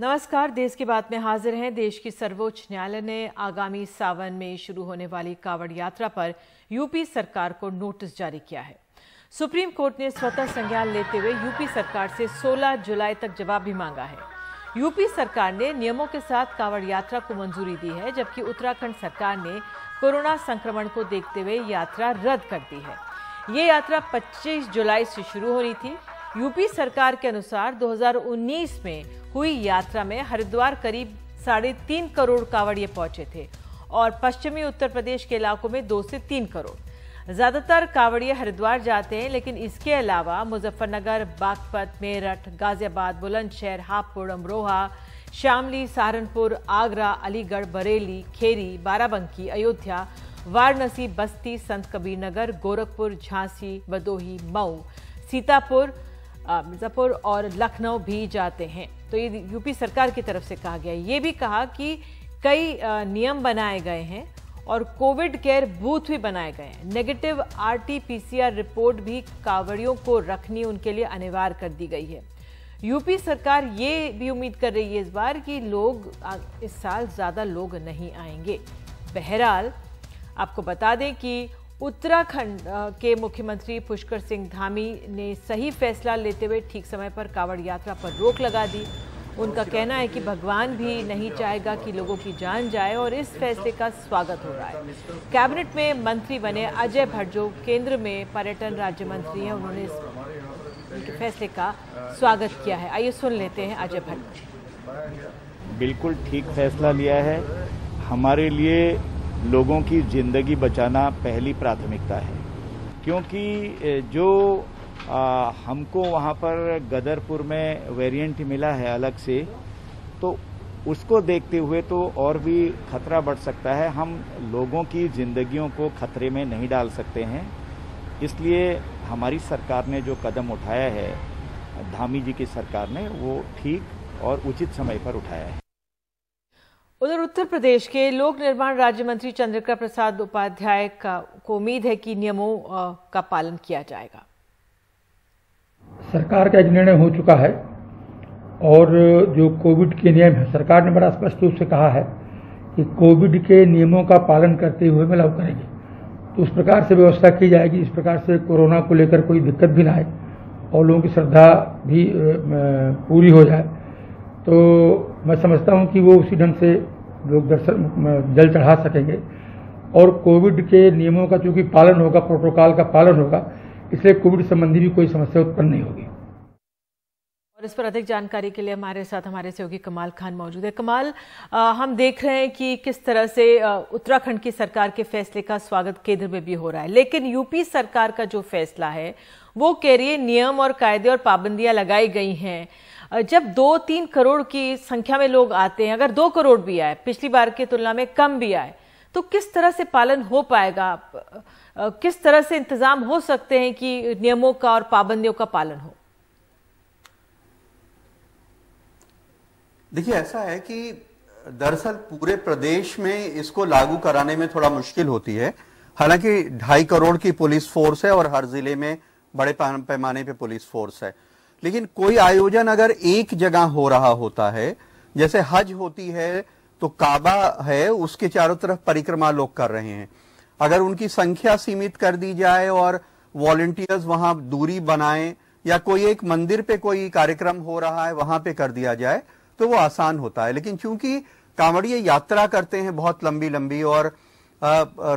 नमस्कार देश की बात में हाजिर हैं देश की सर्वोच्च न्यायालय ने आगामी सावन में शुरू होने वाली कावड़ यात्रा पर यूपी सरकार को नोटिस जारी किया है सुप्रीम कोर्ट ने स्वतः संज्ञान लेते हुए यूपी सरकार से 16 जुलाई तक जवाब भी मांगा है यूपी सरकार ने नियमों के साथ कावड़ यात्रा को मंजूरी दी है जबकि उत्तराखंड सरकार ने कोरोना संक्रमण को देखते हुए यात्रा रद्द कर दी है ये यात्रा 25 जुलाई से शुरू हो रही थी यूपी सरकार के अनुसार 2019 में हुई यात्रा में हरिद्वार करीब साढ़े तीन करोड़ कांवड़िए पहुंचे थे और पश्चिमी उत्तर प्रदेश के इलाकों में दो से तीन करोड़ ज्यादातर कांवड़िए हरिद्वार जाते हैं लेकिन इसके अलावा मुजफ्फरनगर बागपत मेरठ गाजियाबाद बुलंदशहर हापुड़ अमरोहा शामली सहारनपुर आगरा अलीगढ़ बरेली खेरी बाराबंकी अयोध्या वाराणसी बस्ती संत कबीरनगर गोरखपुर झांसी भदोही मऊ सीतापुर मिर्ज़ापुर और लखनऊ भी जाते हैं तो ये यूपी सरकार की तरफ से कहा गया ये भी कहा कि कई नियम बनाए गए हैं और कोविड केयर बूथ भी बनाए गए हैं नेगेटिव आरटीपीसीआर रिपोर्ट भी कावड़ियों को रखनी उनके लिए अनिवार्य कर दी गई है यूपी सरकार ये भी उम्मीद कर रही है इस बार कि लोग इस साल ज़्यादा लोग नहीं आएंगे बहरहाल आपको बता दें कि उत्तराखंड के मुख्यमंत्री पुष्कर सिंह धामी ने सही फैसला लेते हुए ठीक समय पर कावड़ यात्रा पर रोक लगा दी उनका कहना है कि भगवान भी नहीं चाहेगा कि लोगों की जान जाए और इस फैसले का स्वागत हो रहा है कैबिनेट में मंत्री बने अजय भट्ट जो केंद्र में पर्यटन राज्य मंत्री हैं उन्होंने इस फैसले का स्वागत किया है आइए सुन लेते हैं अजय भट्ट बिल्कुल ठीक फैसला लिया है हमारे लिए लोगों की ज़िंदगी बचाना पहली प्राथमिकता है क्योंकि जो आ, हमको वहाँ पर गदरपुर में वेरिएंट मिला है अलग से तो उसको देखते हुए तो और भी खतरा बढ़ सकता है हम लोगों की जिंदगियों को खतरे में नहीं डाल सकते हैं इसलिए हमारी सरकार ने जो कदम उठाया है धामी जी की सरकार ने वो ठीक और उचित समय पर उठाया है उधर उत्तर प्रदेश के लोक निर्माण राज्य मंत्री चंद्रिका प्रसाद उपाध्याय का को उम्मीद है कि नियमों का पालन किया जाएगा सरकार का एक निर्णय हो चुका है और जो कोविड के नियम है सरकार ने बड़ा स्पष्ट रूप से कहा है कि कोविड के नियमों का पालन करते हुए मैं लागू करेंगे तो उस प्रकार से व्यवस्था की जाएगी इस प्रकार से कोरोना को लेकर कोई दिक्कत भी ना आए और लोगों की श्रद्धा भी पूरी हो जाए तो मैं समझता हूं कि वो उसी ढंग से लोग दर्शन जल चढ़ा सकेंगे और कोविड के नियमों का चूंकि पालन होगा प्रोटोकॉल का पालन होगा इसलिए कोविड संबंधी भी कोई समस्या उत्पन्न नहीं होगी और इस पर अधिक जानकारी के लिए हमारे साथ हमारे सहयोगी कमाल खान मौजूद है कमाल आ, हम देख रहे हैं कि किस तरह से उत्तराखंड की सरकार के फैसले का स्वागत केंद्र में भी हो रहा है लेकिन यूपी सरकार का जो फैसला है वो कह रही है नियम और कायदे और पाबंदियां लगाई गई हैं जब दो तीन करोड़ की संख्या में लोग आते हैं अगर दो करोड़ भी आए पिछली बार की तुलना में कम भी आए तो किस तरह से पालन हो पाएगा किस तरह से इंतजाम हो सकते हैं कि नियमों का और पाबंदियों का पालन हो देखिए ऐसा है कि दरअसल पूरे प्रदेश में इसको लागू कराने में थोड़ा मुश्किल होती है हालांकि ढाई करोड़ की पुलिस फोर्स है और हर जिले में बड़े पैमाने पे पुलिस फोर्स है लेकिन कोई आयोजन अगर एक जगह हो रहा होता है जैसे हज होती है तो काबा है उसके चारों तरफ परिक्रमा लोग कर रहे हैं अगर उनकी संख्या सीमित कर दी जाए और वॉलंटियर्स वहां दूरी बनाए या कोई एक मंदिर पे कोई कार्यक्रम हो रहा है वहां पे कर दिया जाए तो वो आसान होता है लेकिन चूंकि कांवड़िए यात्रा करते हैं बहुत लंबी लंबी और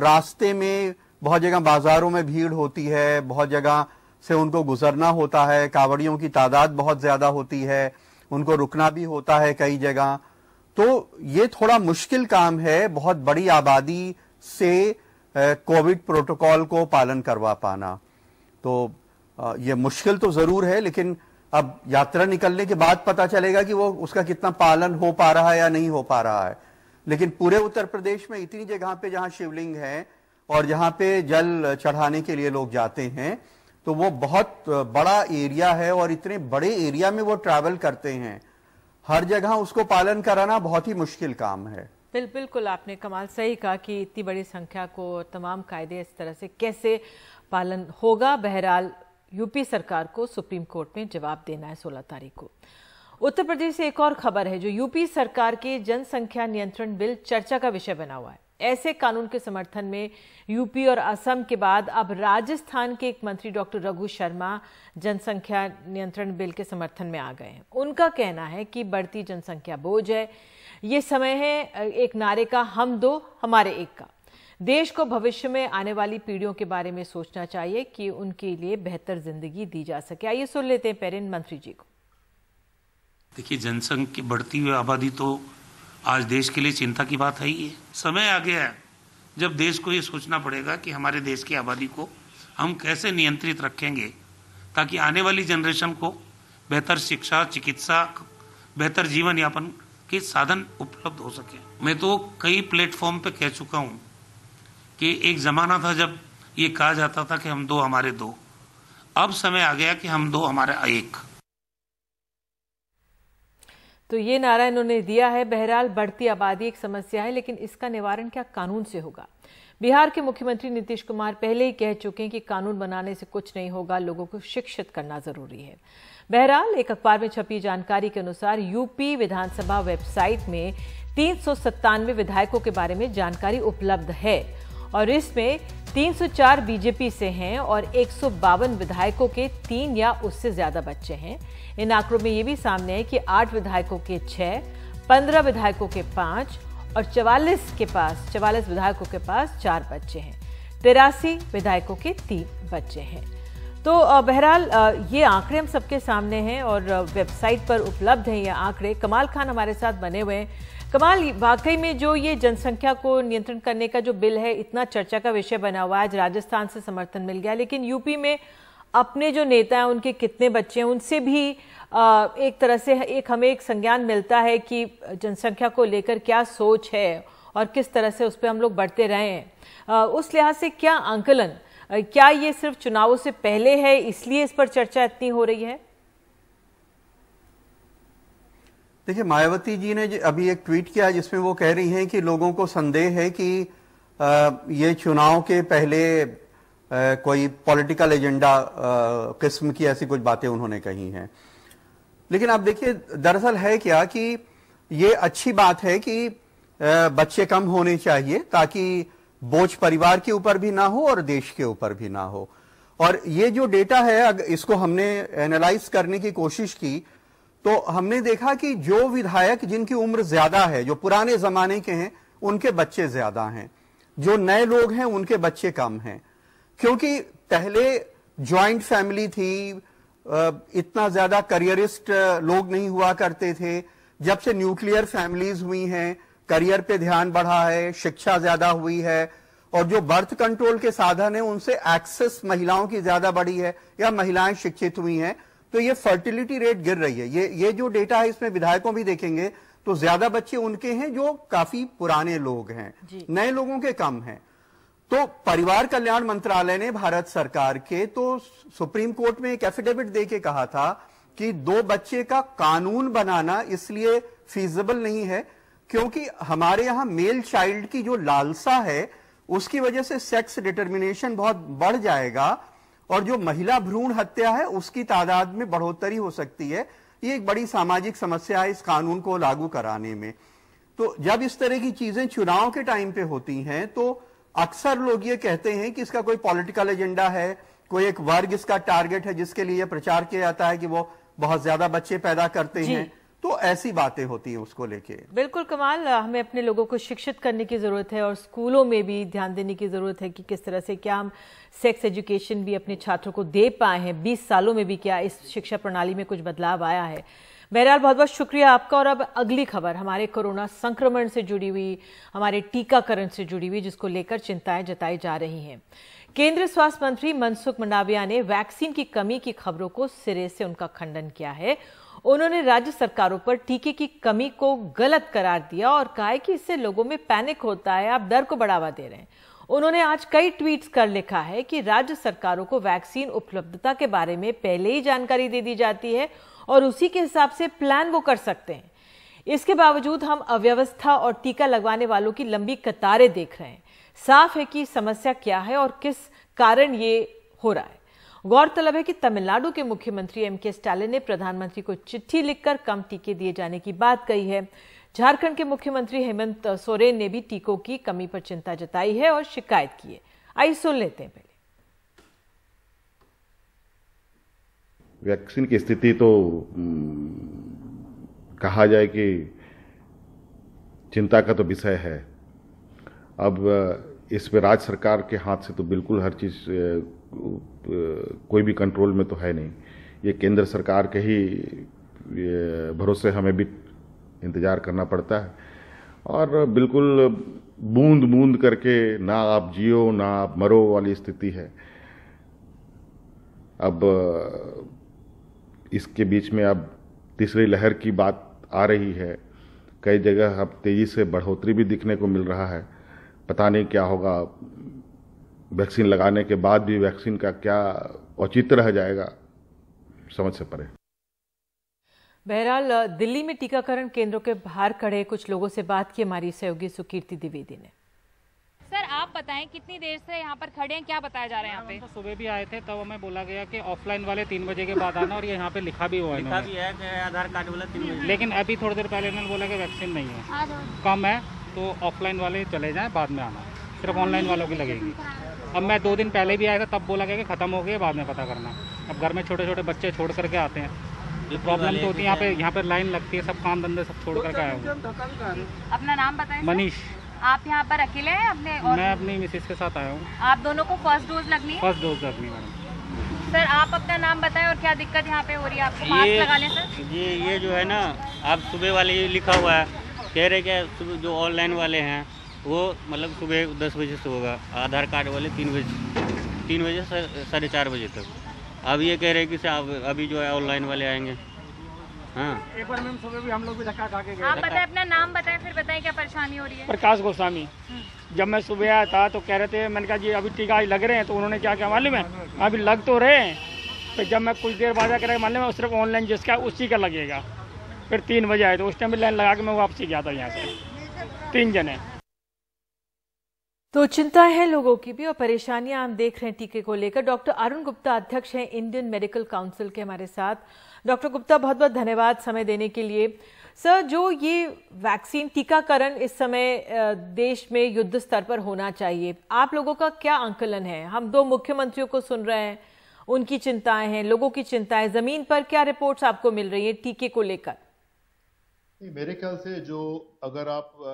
रास्ते में बहुत जगह बाजारों में भीड़ होती है बहुत जगह से उनको गुजरना होता है कावड़ियों की तादाद बहुत ज़्यादा होती है उनको रुकना भी होता है कई जगह तो ये थोड़ा मुश्किल काम है बहुत बड़ी आबादी से कोविड प्रोटोकॉल को पालन करवा पाना तो ये मुश्किल तो ज़रूर है लेकिन अब यात्रा निकलने के बाद पता चलेगा कि वो उसका कितना पालन हो पा रहा है या नहीं हो पा रहा है लेकिन पूरे उत्तर प्रदेश में इतनी जगह पे जहां शिवलिंग है और जहां पे जल चढ़ाने के लिए लोग जाते हैं तो वो बहुत बड़ा एरिया है और इतने बड़े एरिया में वो ट्रैवल करते हैं हर जगह उसको पालन कराना बहुत ही मुश्किल काम है बिल बिल्कुल आपने कमाल सही कहा कि इतनी बड़ी संख्या को तमाम कायदे इस तरह से कैसे पालन होगा बहरहाल यूपी सरकार को सुप्रीम कोर्ट में जवाब देना है 16 तारीख को उत्तर प्रदेश से एक और खबर है जो यूपी सरकार के जनसंख्या नियंत्रण बिल चर्चा का विषय बना हुआ है ऐसे कानून के समर्थन में यूपी और असम के बाद अब राजस्थान के एक मंत्री डॉक्टर रघु शर्मा जनसंख्या नियंत्रण बिल के समर्थन में आ गए हैं उनका कहना है कि बढ़ती जनसंख्या बोझ है ये समय है एक नारे का हम दो हमारे एक का देश को भविष्य में आने वाली पीढ़ियों के बारे में सोचना चाहिए कि उनके लिए बेहतर जिंदगी दी जा सके आइए सुन लेते हैं पेरेंट मंत्री जी को देखिए जनसंख्या बढ़ती हुई आबादी तो आज देश के लिए चिंता की बात है ये समय आ गया है जब देश को ये सोचना पड़ेगा कि हमारे देश की आबादी को हम कैसे नियंत्रित रखेंगे ताकि आने वाली जनरेशन को बेहतर शिक्षा चिकित्सा बेहतर जीवन यापन के साधन उपलब्ध हो सके मैं तो कई प्लेटफॉर्म पे कह चुका हूँ कि एक ज़माना था जब ये कहा जाता था कि हम दो हमारे दो अब समय आ गया कि हम दो हमारा एक तो ये नारा इन्होंने दिया है बहरहाल बढ़ती आबादी एक समस्या है लेकिन इसका निवारण क्या कानून से होगा बिहार के मुख्यमंत्री नीतीश कुमार पहले ही कह चुके हैं कि कानून बनाने से कुछ नहीं होगा लोगों को शिक्षित करना जरूरी है बहरहाल एक अखबार में छपी जानकारी के अनुसार यूपी विधानसभा वेबसाइट में तीन विधायकों के बारे में जानकारी उपलब्ध है और इसमें 304 बीजेपी से हैं और एक विधायकों के तीन या उससे ज्यादा बच्चे हैं इन आंकड़ों में ये भी सामने है कि आठ विधायकों के छः पंद्रह विधायकों के पाँच और चवालीस के पास चवालीस विधायकों के पास चार बच्चे हैं तिरासी विधायकों के तीन बच्चे हैं तो बहरहाल ये आंकड़े हम सबके सामने हैं और वेबसाइट पर उपलब्ध हैं ये आंकड़े कमाल खान हमारे साथ बने हुए हैं कमाल वाकई में जो ये जनसंख्या को नियंत्रण करने का जो बिल है इतना चर्चा का विषय बना हुआ है आज राजस्थान से समर्थन मिल गया लेकिन यूपी में अपने जो नेता हैं उनके कितने बच्चे हैं उनसे भी एक तरह से एक हमें एक संज्ञान मिलता है कि जनसंख्या को लेकर क्या सोच है और किस तरह से उस पर हम लोग बढ़ते रहे हैं उस लिहाज से क्या आंकलन क्या ये सिर्फ चुनावों से पहले है इसलिए इस पर चर्चा इतनी हो रही है देखिए मायावती जी ने अभी एक ट्वीट किया जिसमें वो कह रही हैं कि लोगों को संदेह है कि ये चुनाव के पहले कोई पॉलिटिकल एजेंडा किस्म की ऐसी कुछ बातें उन्होंने कही हैं लेकिन आप देखिए दरअसल है क्या कि ये अच्छी बात है कि बच्चे कम होने चाहिए ताकि बोझ परिवार के ऊपर भी ना हो और देश के ऊपर भी ना हो और ये जो डेटा है इसको हमने एनालाइज करने की कोशिश की तो हमने देखा कि जो विधायक जिनकी उम्र ज्यादा है जो पुराने जमाने के हैं उनके बच्चे ज्यादा हैं जो नए लोग हैं उनके बच्चे कम हैं क्योंकि पहले ज्वाइंट फैमिली थी इतना ज्यादा करियरिस्ट लोग नहीं हुआ करते थे जब से न्यूक्लियर फैमिलीज हुई हैं करियर पे ध्यान बढ़ा है शिक्षा ज्यादा हुई है और जो बर्थ कंट्रोल के साधन है उनसे एक्सेस महिलाओं की ज्यादा बढ़ी है या महिलाएं शिक्षित हुई हैं तो ये फर्टिलिटी रेट गिर रही है ये ये जो डेटा है इसमें विधायकों भी देखेंगे तो ज्यादा बच्चे उनके हैं जो काफी पुराने लोग हैं नए लोगों के कम हैं तो परिवार कल्याण मंत्रालय ने भारत सरकार के तो सुप्रीम कोर्ट में एक एफिडेविट दे कहा था कि दो बच्चे का कानून बनाना इसलिए फीजिबल नहीं है क्योंकि हमारे यहां मेल चाइल्ड की जो लालसा है उसकी वजह से सेक्स डिटर्मिनेशन बहुत बढ़ जाएगा और जो महिला भ्रूण हत्या है उसकी तादाद में बढ़ोतरी हो सकती है ये एक बड़ी सामाजिक समस्या है इस कानून को लागू कराने में तो जब इस तरह की चीजें चुनाव के टाइम पे होती हैं तो अक्सर लोग ये कहते हैं कि इसका कोई पॉलिटिकल एजेंडा है कोई एक वर्ग इसका टारगेट है जिसके लिए प्रचार किया जाता है कि वो बहुत ज्यादा बच्चे पैदा करते हैं तो ऐसी बातें होती हैं उसको लेके बिल्कुल कमाल हमें अपने लोगों को शिक्षित करने की ज़रूरत है और स्कूलों में भी ध्यान देने की ज़रूरत है कि किस तरह से क्या हम सेक्स एजुकेशन भी अपने छात्रों को दे पाए हैं बीस सालों में भी क्या इस शिक्षा प्रणाली में कुछ बदलाव आया है बहरहाल बहुत बहुत शुक्रिया आपका और अब अगली खबर हमारे कोरोना संक्रमण से जुड़ी हुई हमारे टीकाकरण से जुड़ी हुई जिसको लेकर चिंताएं जताई जा रही हैं केंद्रीय स्वास्थ्य मंत्री मनसुख मंडाविया ने वैक्सीन की कमी की खबरों को सिरे से उनका खंडन किया है उन्होंने राज्य सरकारों पर टीके की कमी को गलत करार दिया और कहा कि इससे लोगों में पैनिक होता है आप डर को बढ़ावा दे रहे हैं उन्होंने आज कई ट्वीट्स कर लिखा है कि राज्य सरकारों को वैक्सीन उपलब्धता के बारे में पहले ही जानकारी दे दी जाती है और उसी के हिसाब से प्लान वो कर सकते हैं इसके बावजूद हम अव्यवस्था और टीका लगवाने वालों की लंबी कतारें देख रहे हैं साफ है कि समस्या क्या है और किस कारण ये हो रहा है गौरतलब है कि तमिलनाडु के मुख्यमंत्री एम के स्टालिन ने प्रधानमंत्री को चिट्ठी लिखकर कम टीके दिए जाने की बात कही है झारखंड के मुख्यमंत्री हेमंत सोरेन ने भी टीकों की कमी पर चिंता जताई है और शिकायत की है आइए सुन लेते हैं पहले वैक्सीन की स्थिति तो कहा जाए कि चिंता का तो विषय है अब इस पर राज्य सरकार के हाथ से तो बिल्कुल हर चीज़ कोई भी कंट्रोल में तो है नहीं ये केंद्र सरकार के ही भरोसे हमें भी इंतज़ार करना पड़ता है और बिल्कुल बूंद बूंद करके ना आप जियो ना आप मरो वाली स्थिति है अब इसके बीच में अब तीसरी लहर की बात आ रही है कई जगह अब तेज़ी से बढ़ोतरी भी दिखने को मिल रहा है पता नहीं क्या होगा वैक्सीन लगाने के बाद भी वैक्सीन का क्या औचित्य रह जाएगा समझ से परे बहरहाल दिल्ली में टीकाकरण केंद्रों के बाहर खड़े कुछ लोगों से बात की हमारी सहयोगी सुकीर्ति द्विवेदी ने सर आप बताएं कितनी देर से यहाँ पर खड़े हैं क्या बताया जा रहा है यहाँ पे तो सुबह भी आए थे तब तो हमें बोला गया कि ऑफलाइन वाले तीन बजे के बाद आना और ये यहाँ पे लिखा भी हुआ लिखा भी है कि आधार कार्ड वाला तीन बजे लेकिन अभी थोड़ी देर पहले उन्होंने बोला कि वैक्सीन नहीं है कम है तो ऑफलाइन वाले चले जाएँ बाद में आना सिर्फ ऑनलाइन वालों की लगेगी अब मैं दो दिन पहले भी आया था तब बोला गया कि ख़त्म हो गया बाद में पता करना अब घर में छोटे छोटे बच्चे छोड़ करके आते हैं प्रॉब्लम तो होती है यहाँ पे यहाँ पे लाइन लगती है सब काम धंधे सब छोड़ करके आया हूँ अपना नाम बताए मनीष आप यहाँ पर अकेले हैं अपने और मैं अपनी मिसेज के साथ आया हूँ आप दोनों को फर्स्ट डोज लगनी है फर्स्ट डोज लगनी मैडम सर आप अपना नाम बताएं और क्या दिक्कत यहाँ पे हो रही है आपको मास्क लगा लें सर ये ये जो है ना आप सुबह वाले लिखा हुआ है कह रहे क्या जो ऑनलाइन वाले हैं वो मतलब सुबह दस बजे से होगा आधार कार्ड वाले तीन बजे तीन बजे से साढ़े चार बजे तक अब ये कह रहे हैं कि आप अभी जो है ऑनलाइन वाले आएंगे हाँ एक बार मैम सुबह भी हम लोग भी धक्का खा के गए आप बताएं अपना नाम बताएं फिर बताएं क्या परेशानी हो रही है प्रकाश गोस्वामी जब मैं सुबह आया था तो कह रहे थे मैंने कहा जी अभी टीका लग रहे हैं तो उन्होंने क्या क्या मालूम है अभी लग तो रहे हैं तो जब मैं कुछ देर बाद कह मालूम है सिर्फ ऑनलाइन जिसका उसी का लगेगा फिर तीन बजे आए तो उस टाइम भी लाइन लगा के मैं वापसी गया था यहाँ से तीन जने तो चिंताएं हैं लोगों की भी और परेशानियां हम देख रहे हैं टीके को लेकर डॉक्टर अरुण गुप्ता अध्यक्ष हैं इंडियन मेडिकल काउंसिल के हमारे साथ डॉक्टर गुप्ता बहुत बहुत धन्यवाद समय देने के लिए सर जो ये वैक्सीन टीकाकरण इस समय देश में युद्ध स्तर पर होना चाहिए आप लोगों का क्या आंकलन है हम दो मुख्यमंत्रियों को सुन रहे हैं उनकी चिंताएं हैं लोगों की चिंताएं जमीन पर क्या रिपोर्ट्स आपको मिल रही है टीके को लेकर मेरे ख्याल से जो अगर आप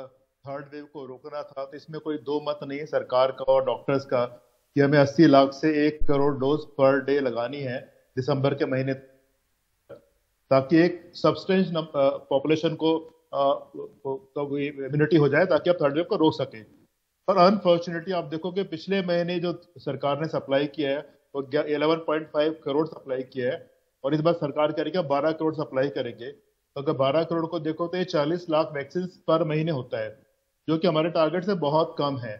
थर्ड वेव को रोकना था तो इसमें कोई दो मत नहीं है सरकार का और डॉक्टर्स का कि हमें 80 लाख से एक करोड़ डोज पर डे लगानी है दिसंबर के महीने ताकि एक सब्सटेंस पॉपुलेशन को इम्यूनिटी हो जाए ताकि आप थर्ड वेव को रोक सकें पर अनफॉर्चुनेटली आप देखोगे पिछले महीने जो सरकार ने सप्लाई किया है वो पॉइंट फाइव करोड़ सप्लाई किया है और इस बार सरकार कह रही है बारह करोड़ सप्लाई करेंगे तो अगर बारह करोड़ को देखो तो ये चालीस लाख वैक्सीन पर महीने होता है जो कि हमारे टारगेट से बहुत कम है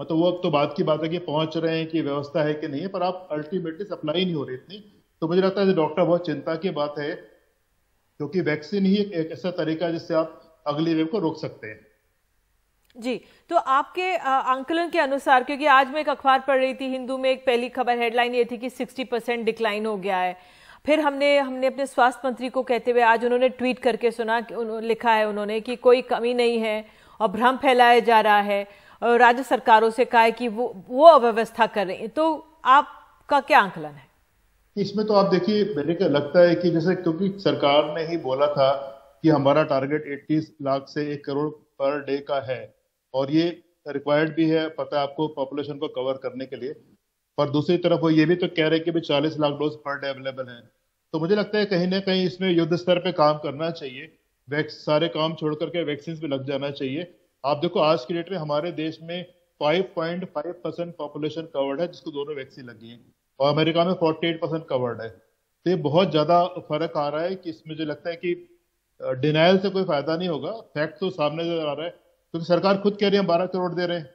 मतलब वो अब तो बात की बात है कि पहुंच रहे हैं कि व्यवस्था है कि नहीं है पर आप अल्टीमेटली सप्लाई नहीं हो रही इतनी तो मुझे लगता है डॉक्टर बहुत चिंता की बात है क्योंकि वैक्सीन ही एक ऐसा तरीका है जिससे आप अगली वेव को रोक सकते हैं जी तो आपके आंकलन के अनुसार क्योंकि आज मैं एक अखबार पढ़ रही थी हिंदू में एक पहली खबर हेडलाइन ये थी कि 60 परसेंट डिक्लाइन हो गया है फिर हमने हमने अपने स्वास्थ्य मंत्री को कहते हुए आज उन्होंने ट्वीट करके सुना लिखा है उन्होंने कि कोई कमी नहीं है और भ्रम फैलाया जा रहा है राज्य सरकारों से कहा है कि वो वो अव्यवस्था कर रही है तो आपका क्या आंकलन है इसमें तो आप देखिए मेरे को लगता है कि जैसे क्योंकि सरकार ने ही बोला था कि हमारा टारगेट 80 लाख से एक करोड़ पर डे का है और ये रिक्वायर्ड भी है पता है आपको पॉपुलेशन को कवर करने के लिए पर दूसरी तरफ वो ये भी तो कह रहे हैं कि भी 40 lakh dose per day available है तो मुझे लगता है कहीं ना कहीं इसमें युद्ध स्तर पर काम करना चाहिए वैक्स सारे काम छोड़ करके वैक्सीन पे लग जाना चाहिए आप देखो आज की डेट में हमारे देश में 5.5 परसेंट पॉपुलेशन कवर्ड है जिसको दोनों वैक्सीन लगी हैं और अमेरिका में 48 परसेंट कवर्ड है तो ये बहुत ज़्यादा फर्क आ रहा है कि इसमें जो लगता है कि डिनाइल से कोई फायदा नहीं होगा फैक्ट तो सामने नजर आ रहा है क्योंकि तो सरकार खुद कह रही है हम बारह करोड़ दे रहे हैं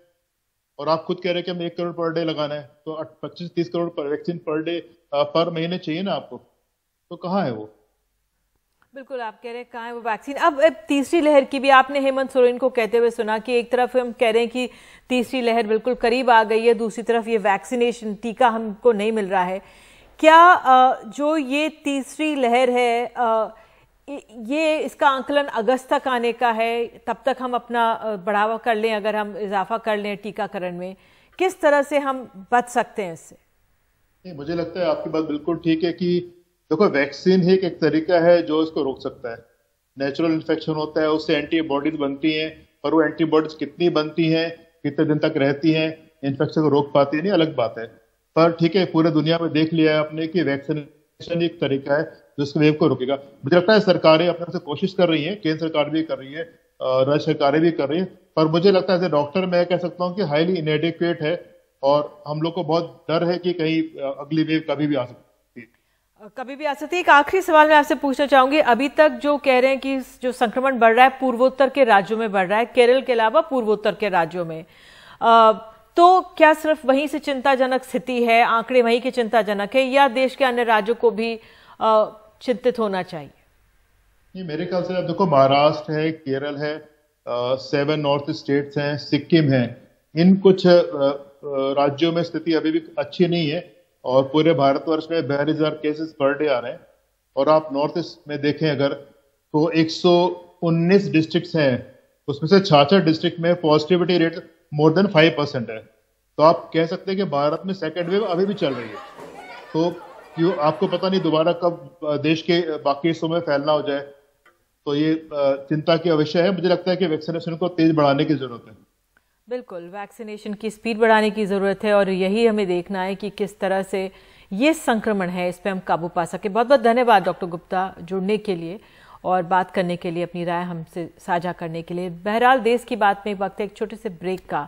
और आप खुद कह रहे हैं कि हम एक करोड़ पर डे लगाना है तो पच्चीस तीस करोड़ वैक्सीन पर डे पर महीने चाहिए ना आपको तो कहाँ है वो बिल्कुल आप कह रहे हैं कहाँ है वो वैक्सीन अब तीसरी लहर की भी आपने हेमंत सोरेन को कहते हुए सुना कि एक तरफ हम कह रहे हैं कि तीसरी लहर बिल्कुल करीब आ गई है दूसरी तरफ ये वैक्सीनेशन टीका हमको नहीं मिल रहा है क्या जो ये तीसरी लहर है ये इसका आंकलन अगस्त तक आने का है तब तक हम अपना बढ़ावा कर लें अगर हम इजाफा कर लें टीकाकरण में किस तरह से हम बच सकते हैं इससे मुझे लगता है आपकी बात बिल्कुल ठीक है कि देखो वैक्सीन ही एक तरीका है जो इसको रोक सकता है नेचुरल इन्फेक्शन होता है उससे एंटीबॉडीज बनती हैं पर वो एंटीबॉडीज कितनी बनती हैं कितने दिन तक रहती हैं इन्फेक्शन को रोक पाती है नहीं अलग बात है पर ठीक है पूरे दुनिया में देख लिया है आपने कि वैक्सीनेशन एक तरीका है जो इस वेव को रोकेगा मुझे लगता है सरकारें अपने से कोशिश कर रही है केंद्र सरकार भी कर रही है राज्य सरकारें भी कर रही है पर मुझे लगता है डॉक्टर मैं कह सकता हूँ कि हाईली इनएडिक्वेट है और हम लोग को बहुत डर है कि कहीं अगली वेव कभी भी आ सकती है कभी भी आ सकती है एक आखिरी सवाल मैं आपसे पूछना चाहूंगी अभी तक जो कह रहे हैं कि जो संक्रमण बढ़ रहा है पूर्वोत्तर के राज्यों में बढ़ रहा है केरल के अलावा पूर्वोत्तर के राज्यों में आ, तो क्या सिर्फ वहीं से चिंताजनक स्थिति है आंकड़े वहीं के चिंताजनक है या देश के अन्य राज्यों को भी चिंतित होना चाहिए ये मेरे ख्याल से आप देखो महाराष्ट्र है केरल है सेवन नॉर्थ स्टेट्स हैं सिक्किम है इन कुछ राज्यों में स्थिति अभी भी अच्छी नहीं है और पूरे भारतवर्ष में बयालीस हजार केसेस पर डे आ रहे हैं और आप नॉर्थ ईस्ट में देखें अगर तो 119 डिस्ट्रिक्ट्स हैं उसमें से छाछठ डिस्ट्रिक्ट में positivity rate more than five percent है तो आप कह सकते हैं कि भारत में सेकेंड वेव अभी भी चल रही है तो क्यों आपको पता नहीं दोबारा कब देश के बाकी हिस्सों में फैलना हो जाए तो ये चिंता की अवश्य है मुझे लगता है कि वैक्सीनेशन को तेज बढ़ाने की जरूरत है बिल्कुल वैक्सीनेशन की स्पीड बढ़ाने की ज़रूरत है और यही हमें देखना है कि किस तरह से ये संक्रमण है इस पर हम काबू पा सकें बहुत बहुत धन्यवाद डॉक्टर गुप्ता जुड़ने के लिए और बात करने के लिए अपनी राय हमसे साझा करने के लिए बहरहाल देश की बात में एक वक्त एक छोटे से ब्रेक का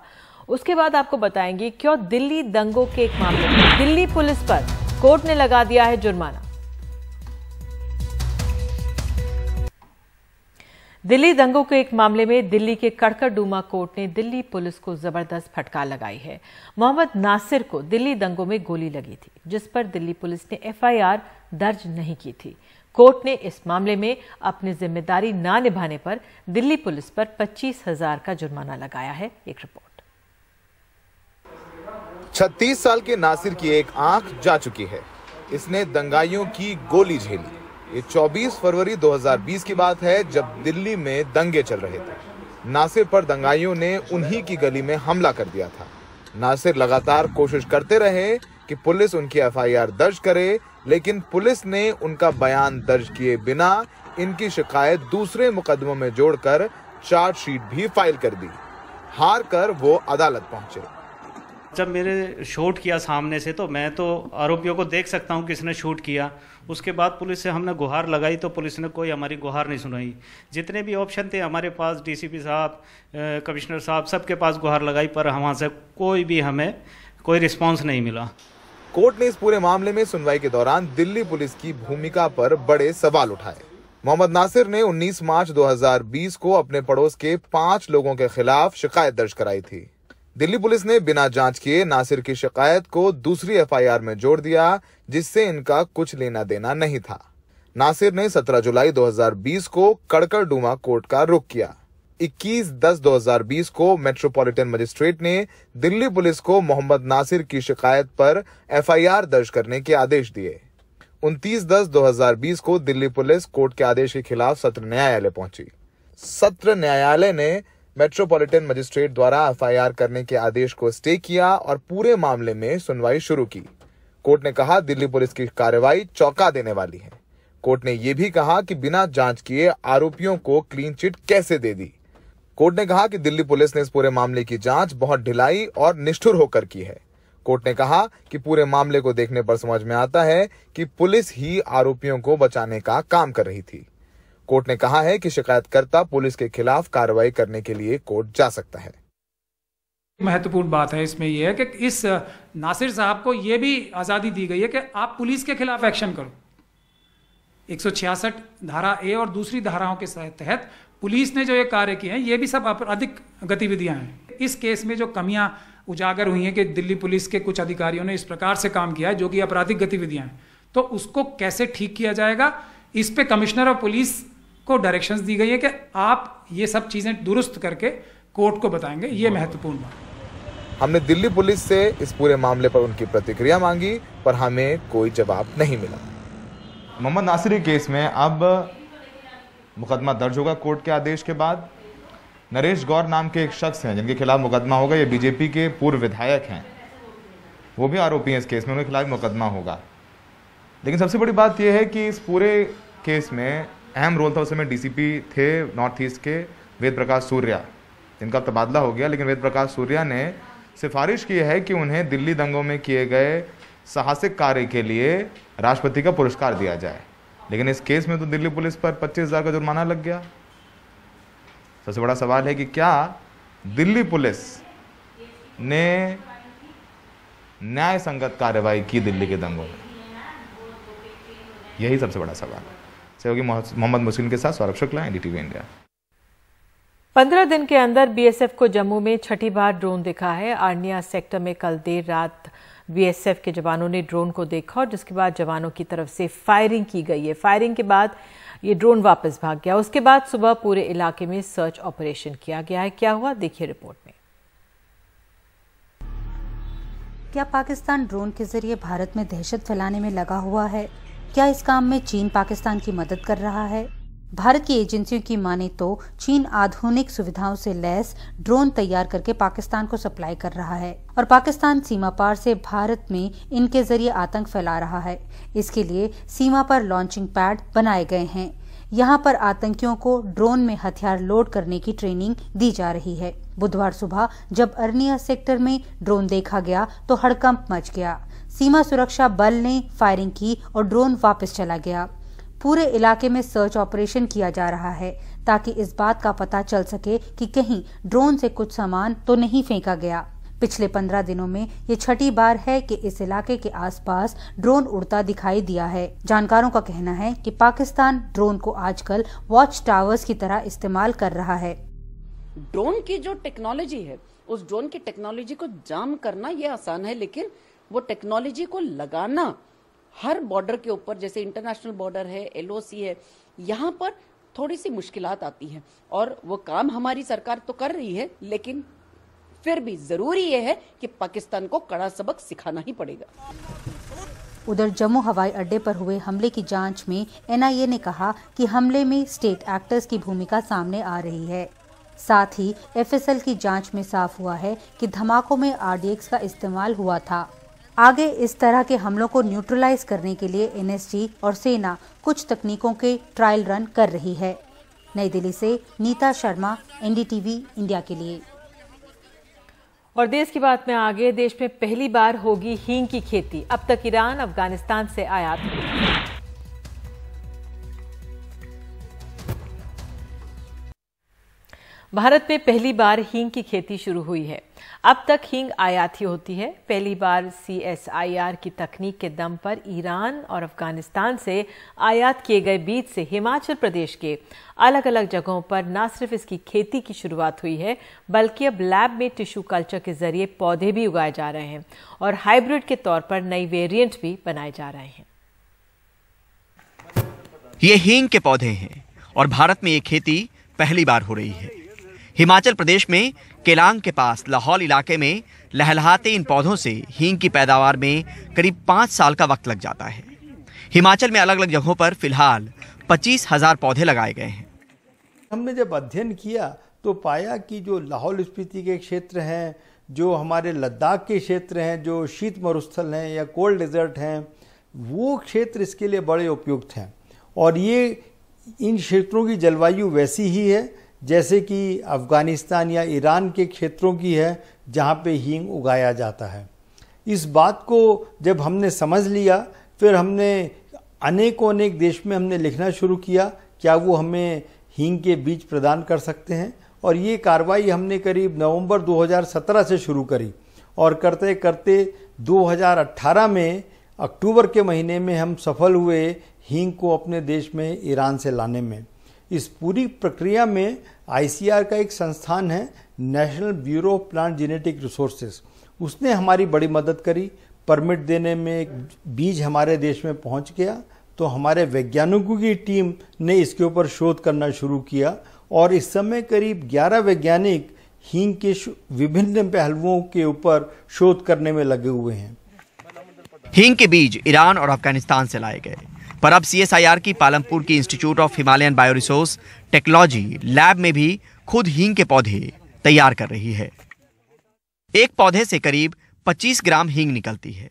उसके बाद आपको बताएंगे क्यों दिल्ली दंगों के एक मामले में दिल्ली पुलिस पर कोर्ट ने लगा दिया है जुर्माना दिल्ली दंगों के एक मामले में दिल्ली के कड़कड़डूमा कोर्ट ने दिल्ली पुलिस को जबरदस्त फटकार लगाई है मोहम्मद नासिर को दिल्ली दंगों में गोली लगी थी जिस पर दिल्ली पुलिस ने एफआईआर दर्ज नहीं की थी कोर्ट ने इस मामले में अपनी जिम्मेदारी न निभाने पर दिल्ली पुलिस पर पच्चीस हजार का जुर्माना लगाया है एक रिपोर्ट छत्तीस साल के नासिर की एक आंख जा चुकी है इसने दंगाइयों की गोली झेली ये 24 फरवरी 2020 की बात है जब दिल्ली में दंगे चल रहे थे नासिर पर दंगाइयों ने उन्हीं की गली में हमला कर दिया था नासिर लगातार कोशिश करते रहे कि पुलिस उनकी एफआईआर दर्ज करे लेकिन पुलिस ने उनका बयान दर्ज किए बिना इनकी शिकायत दूसरे मुकदमों में जोड़कर चार्जशीट भी फाइल कर दी हार कर वो अदालत पहुंचे जब मेरे शूट किया सामने से तो मैं तो आरोपियों को देख सकता हूँ किसने शूट किया उसके बाद पुलिस से हमने गुहार लगाई तो पुलिस ने कोई हमारी गुहार नहीं सुनाई जितने भी ऑप्शन थे हमारे पास डीसीपी साहब कमिश्नर साहब सबके पास गुहार लगाई पर वहाँ से कोई भी हमें कोई रिस्पॉन्स नहीं मिला कोर्ट ने इस पूरे मामले में सुनवाई के दौरान दिल्ली पुलिस की भूमिका पर बड़े सवाल उठाए मोहम्मद नासिर ने 19 मार्च 2020 को अपने पड़ोस के पांच लोगों के खिलाफ शिकायत दर्ज कराई थी दिल्ली पुलिस ने बिना जांच किए नासिर की शिकायत को दूसरी एफआईआर में जोड़ दिया जिससे इनका कुछ लेना देना नहीं था नासिर ने 17 जुलाई 2020 को कड़कर डूमा कोर्ट का रुख किया 21 दस 2020 को मेट्रोपॉलिटन मजिस्ट्रेट ने दिल्ली पुलिस को मोहम्मद नासिर की शिकायत पर एफआईआर दर्ज करने के आदेश दिए 29 दस 2020 को दिल्ली पुलिस कोर्ट के आदेश के खिलाफ सत्र न्यायालय पहुंची सत्र न्यायालय ने मेट्रोपॉलिटन मजिस्ट्रेट द्वारा एफआईआर करने के आदेश को स्टे किया और पूरे मामले में सुनवाई शुरू की कोर्ट ने कहा दिल्ली पुलिस की कार्रवाई चौंका देने वाली है कोर्ट ने यह भी कहा कि बिना जांच किए आरोपियों को क्लीन चिट कैसे दे दी कोर्ट ने कहा कि दिल्ली पुलिस ने इस पूरे मामले की जांच बहुत ढिलाई और निष्ठुर होकर की है कोर्ट ने कहा कि पूरे मामले को देखने पर समझ में आता है कि पुलिस ही आरोपियों को बचाने का काम कर रही थी कोर्ट ने कहा है कि शिकायतकर्ता पुलिस के खिलाफ कार्रवाई करने के लिए कोर्ट जा सकता है महत्वपूर्ण बात है इसमें यह है कि इस नासिर साहब को यह भी आज़ादी दी गई है कि आप पुलिस के खिलाफ एक्शन करो 166 धारा ए और दूसरी धाराओं के तहत पुलिस ने जो ये कार्य किए हैं ये भी सब आपराधिक गतिविधियां हैं इस केस में जो कमियां उजागर हुई हैं कि दिल्ली पुलिस के कुछ अधिकारियों ने इस प्रकार से काम किया है जो कि आपराधिक गतिविधियां हैं तो उसको कैसे ठीक किया जाएगा इस पे कमिश्नर ऑफ पुलिस को डायरेक्शन दी गई है कि आप ये सब चीज़ें दुरुस्त करके कोर्ट को बताएंगे ये महत्वपूर्ण बात हमने दिल्ली पुलिस से इस पूरे मामले पर उनकी प्रतिक्रिया मांगी पर हमें कोई जवाब नहीं मिला मोहम्मद नासिरी केस में अब मुकदमा दर्ज होगा कोर्ट के आदेश के बाद नरेश गौर नाम के एक शख्स हैं जिनके खिलाफ मुकदमा होगा ये बीजेपी के पूर्व विधायक हैं वो भी आरोपी हैं इस केस में उनके खिलाफ मुकदमा होगा लेकिन सबसे बड़ी बात यह है कि इस पूरे केस में अहम रोल था उस समय डीसीपी थे नॉर्थ ईस्ट के वेद प्रकाश सूर्या इनका तबादला हो गया लेकिन वेद प्रकाश सूर्या ने सिफारिश की है कि उन्हें दिल्ली दंगों में किए गए साहसिक कार्य के लिए राष्ट्रपति का पुरस्कार दिया जाए लेकिन इस केस में तो दिल्ली पुलिस पर पच्चीस हज़ार का जुर्माना लग गया सबसे बड़ा सवाल है कि क्या दिल्ली पुलिस ने न्याय संगत कार्रवाई की दिल्ली के दंगों में यही सबसे बड़ा सवाल है सहयोगी मोहम्मद मुस्लिम के साथ सौरभ शुक्ला एनडीटीवी इंडिया पंद्रह दिन के अंदर बीएसएफ को जम्मू में छठी बार ड्रोन दिखा है आर्निया सेक्टर में कल देर रात बीएसएफ के जवानों ने ड्रोन को देखा और जिसके बाद जवानों की तरफ से फायरिंग की गई है फायरिंग के बाद ये ड्रोन वापस भाग गया उसके बाद सुबह पूरे इलाके में सर्च ऑपरेशन किया गया है क्या हुआ देखिए रिपोर्ट में क्या पाकिस्तान ड्रोन के जरिए भारत में दहशत फैलाने में लगा हुआ है क्या इस काम में चीन पाकिस्तान की मदद कर रहा है भारत की एजेंसियों की माने तो चीन आधुनिक सुविधाओं से लैस ड्रोन तैयार करके पाकिस्तान को सप्लाई कर रहा है और पाकिस्तान सीमा पार से भारत में इनके जरिए आतंक फैला रहा है इसके लिए सीमा पर लॉन्चिंग पैड बनाए गए हैं यहाँ पर आतंकियों को ड्रोन में हथियार लोड करने की ट्रेनिंग दी जा रही है बुधवार सुबह जब अर्निया सेक्टर में ड्रोन देखा गया तो हड़कंप मच गया सीमा सुरक्षा बल ने फायरिंग की और ड्रोन वापस चला गया पूरे इलाके में सर्च ऑपरेशन किया जा रहा है ताकि इस बात का पता चल सके कि कहीं ड्रोन से कुछ सामान तो नहीं फेंका गया पिछले पंद्रह दिनों में ये छठी बार है कि इस इलाके के आसपास ड्रोन उड़ता दिखाई दिया है जानकारों का कहना है कि पाकिस्तान ड्रोन को आजकल वॉच टावर्स की तरह इस्तेमाल कर रहा है ड्रोन की जो टेक्नोलॉजी है उस ड्रोन की टेक्नोलॉजी को जाम करना ये आसान है लेकिन वो टेक्नोलॉजी को लगाना हर बॉर्डर के ऊपर जैसे इंटरनेशनल बॉर्डर है एलओसी है यहाँ पर थोड़ी सी मुश्किल आती हैं और वो काम हमारी सरकार तो कर रही है लेकिन फिर भी जरूरी यह है कि पाकिस्तान को कड़ा सबक सिखाना ही पड़ेगा उधर जम्मू हवाई अड्डे पर हुए हमले की जांच में एनआईए ने कहा कि हमले में स्टेट एक्टर्स की भूमिका सामने आ रही है साथ ही एफएसएल की जांच में साफ हुआ है कि धमाकों में आरडीएक्स का इस्तेमाल हुआ था आगे इस तरह के हमलों को न्यूट्रलाइज करने के लिए एनएसजी और सेना कुछ तकनीकों के ट्रायल रन कर रही है नई दिल्ली से नीता शर्मा एनडीटीवी इंडिया के लिए और देश की बात में आगे देश में पहली बार होगी हींग की खेती अब तक ईरान अफगानिस्तान से आयात हुई भारत में पहली बार हींग की खेती शुरू हुई है अब तक हींग आयात ही होती है पहली बार सीएसआईआर की तकनीक के दम पर ईरान और अफगानिस्तान से आयात किए गए बीज से हिमाचल प्रदेश के अलग अलग जगहों पर न सिर्फ इसकी खेती की शुरुआत हुई है बल्कि अब लैब में टिश्यू कल्चर के जरिए पौधे भी उगाए जा रहे हैं और हाइब्रिड के तौर पर नई वेरियंट भी बनाए जा रहे हैं ये हींग के पौधे हैं और भारत में ये खेती पहली बार हो रही है हिमाचल प्रदेश में केलांग के पास लाहौल इलाके में लहलहाते इन पौधों से हींग की पैदावार में करीब पाँच साल का वक्त लग जाता है हिमाचल में अलग अलग जगहों पर फिलहाल पच्चीस हजार पौधे लगाए गए हैं हमने जब अध्ययन किया तो पाया कि जो लाहौल स्पीति के क्षेत्र हैं जो हमारे लद्दाख के क्षेत्र हैं जो शीत मरुस्थल हैं या कोल्ड डेजर्ट हैं वो क्षेत्र इसके लिए बड़े उपयुक्त हैं और ये इन क्षेत्रों की जलवायु वैसी ही है जैसे कि अफ़गानिस्तान या ईरान के क्षेत्रों की है जहाँ पे हींग उगाया जाता है इस बात को जब हमने समझ लिया फिर हमने अनेकों अनेक देश में हमने लिखना शुरू किया क्या वो हमें हींग के बीज प्रदान कर सकते हैं और ये कार्रवाई हमने करीब नवंबर 2017 से शुरू करी और करते करते 2018 में अक्टूबर के महीने में हम सफल हुए हींग को अपने देश में ईरान से लाने में इस पूरी प्रक्रिया में आईसीआर का एक संस्थान है national bureau of plant genetic resources उसने हमारी बड़ी मदद करी परमिट देने में एक बीज हमारे देश में पहुंच गया तो हमारे वैज्ञानिकों की टीम ने इसके ऊपर शोध करना शुरू किया और इस समय करीब 11 वैज्ञानिक हींग के विभिन्न पहलुओं के ऊपर शोध करने में लगे हुए हैं हींग के बीज ईरान और अफगानिस्तान से लाए गए पर अब सीएसआईआर की पालमपुर की institute of Himalayan bioresource technology lab में भी खुद हींग के पौधे तैयार कर रही है एक पौधे से करीब 25 ग्राम हींग निकलती है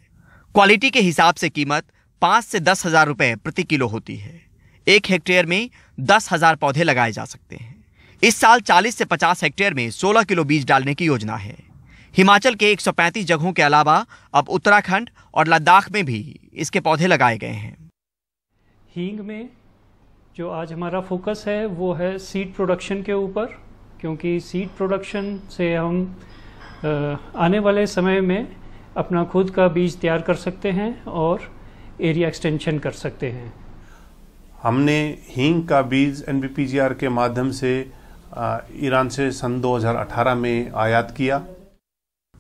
क्वालिटी के हिसाब से कीमत पाँच से दस हजार रुपये प्रति किलो होती है एक हेक्टेयर में दस हजार पौधे लगाए जा सकते हैं इस साल 40 से 50 हेक्टेयर में 16 किलो बीज डालने की योजना है हिमाचल के 135 जगहों के अलावा अब उत्तराखंड और लद्दाख में भी इसके पौधे लगाए गए हैं हींग में जो आज हमारा फोकस है वो है सीड प्रोडक्शन के ऊपर क्योंकि सीड प्रोडक्शन से हम आने वाले समय में अपना खुद का बीज तैयार कर सकते हैं और एरिया एक्सटेंशन कर सकते हैं हमने हींग का बीज एन के माध्यम से ईरान से सन 2018 में आयात किया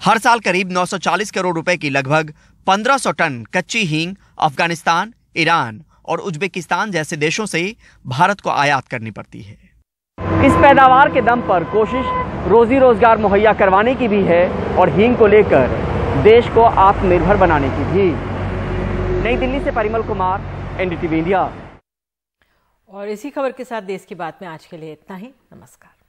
हर साल करीब 940 करोड़ रुपए की लगभग 1500 टन कच्ची हींग अफगानिस्तान ईरान और उज्बेकिस्तान जैसे देशों से भारत को आयात करनी पड़ती है इस पैदावार के दम पर कोशिश रोजी रोजगार मुहैया करवाने की भी है और हींग को लेकर देश को आत्मनिर्भर बनाने की भी नई दिल्ली से परिमल कुमार एनडीटीवी इंडिया और इसी खबर के साथ देश की बात में आज के लिए इतना ही नमस्कार